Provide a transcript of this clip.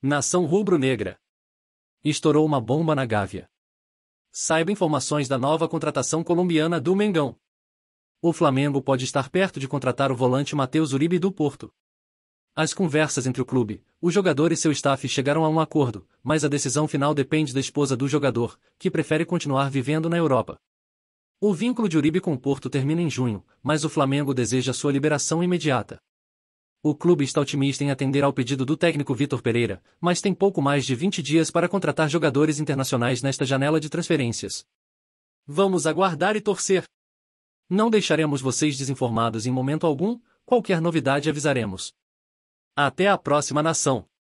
Nação rubro-negra. Estourou uma bomba na Gávea. Saiba informações da nova contratação colombiana do Mengão. O Flamengo pode estar perto de contratar o volante Matheus Uribe do Porto. As conversas entre o clube, o jogador e seu staff chegaram a um acordo, mas a decisão final depende da esposa do jogador, que prefere continuar vivendo na Europa. O vínculo de Uribe com o Porto termina em junho, mas o Flamengo deseja sua liberação imediata. O clube está otimista em atender ao pedido do técnico Vitor Pereira, mas tem pouco mais de 20 dias para contratar jogadores internacionais nesta janela de transferências. Vamos aguardar e torcer. Não deixaremos vocês desinformados em momento algum, qualquer novidade avisaremos. Até a próxima nação!